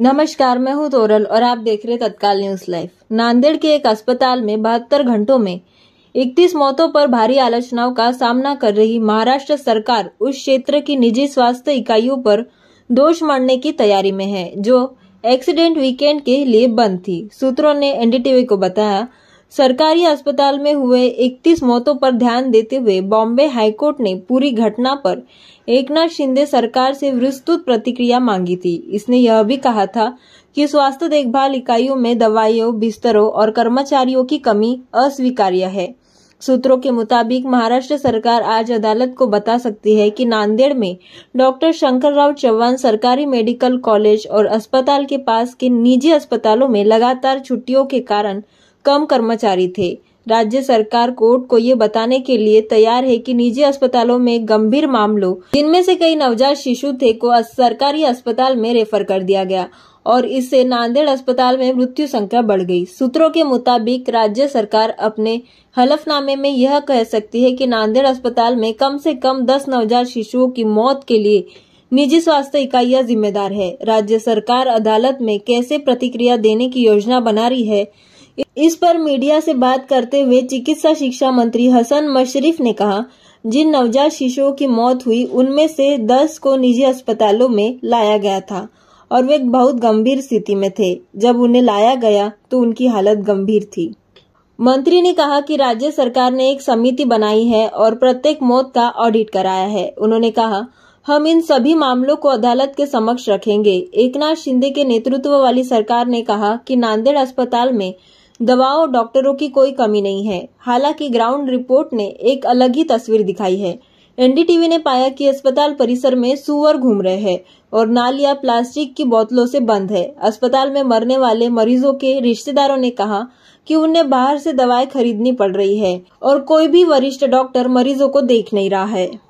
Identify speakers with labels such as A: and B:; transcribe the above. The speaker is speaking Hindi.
A: नमस्कार मैं हूं तोरल और आप देख रहे तत्काल न्यूज लाइव नांदेड़ के एक अस्पताल में बहत्तर घंटों में 31 मौतों पर भारी आलोचनाओं का सामना कर रही महाराष्ट्र सरकार उस क्षेत्र की निजी स्वास्थ्य इकाइयों पर दोष मारने की तैयारी में है जो एक्सीडेंट वीकेंड के लिए बंद थी सूत्रों ने एनडीटीवी को बताया सरकारी अस्पताल में हुए 31 मौतों पर ध्यान देते हुए बॉम्बे हाईकोर्ट ने पूरी घटना पर एकनाथ शिंदे सरकार से विस्तृत प्रतिक्रिया मांगी थी इसने यह भी कहा था कि स्वास्थ्य देखभाल इकाइयों में दवाइयों बिस्तरों और कर्मचारियों की कमी अस्वीकार्य है सूत्रों के मुताबिक महाराष्ट्र सरकार आज अदालत को बता सकती है कि नांदेड़ में डॉक्टर शंकर राव चौहान सरकारी मेडिकल कॉलेज और अस्पताल के पास के निजी अस्पतालों में लगातार छुट्टियों के कारण कम कर्मचारी थे राज्य सरकार कोर्ट को ये बताने के लिए तैयार है कि निजी अस्पतालों में गंभीर मामलों जिनमें से कई नवजात शिशु थे को सरकारी अस्पताल में रेफर कर दिया गया और इससे नांदेड़ अस्पताल में मृत्यु संख्या बढ़ गई सूत्रों के मुताबिक राज्य सरकार अपने हलफनामे में यह कह सकती है कि नांदेड़ अस्पताल में कम से कम दस नवजात शिशुओं की मौत के लिए निजी स्वास्थ्य इकाइयां जिम्मेदार है राज्य सरकार अदालत में कैसे प्रतिक्रिया देने की योजना बना रही है इस पर मीडिया से बात करते हुए चिकित्सा शिक्षा मंत्री हसन मशरीफ ने कहा जिन नवजात शिशुओं की मौत हुई उनमें से दस को निजी अस्पतालों में लाया गया था और वे बहुत गंभीर स्थिति में थे जब उन्हें लाया गया तो उनकी हालत गंभीर थी मंत्री ने कहा कि राज्य सरकार ने एक समिति बनाई है और प्रत्येक मौत का ऑडिट कराया है उन्होंने कहा हम इन सभी मामलों को अदालत के समक्ष रखेंगे एकनाथ शिंदे के नेतृत्व वाली सरकार ने कहा कि नांदेड़ अस्पताल में दवा और डॉक्टरों की कोई कमी नहीं है हालांकि ग्राउंड रिपोर्ट ने एक अलग ही तस्वीर दिखाई है एनडीटीवी ने पाया कि अस्पताल परिसर में सुअर घूम रहे हैं और नालियां प्लास्टिक की बोतलों से बंद है अस्पताल में मरने वाले मरीजों के रिश्तेदारों ने कहा कि उन्हें बाहर से दवाएं खरीदनी पड़ रही है और कोई भी वरिष्ठ डॉक्टर मरीजों को देख नहीं रहा है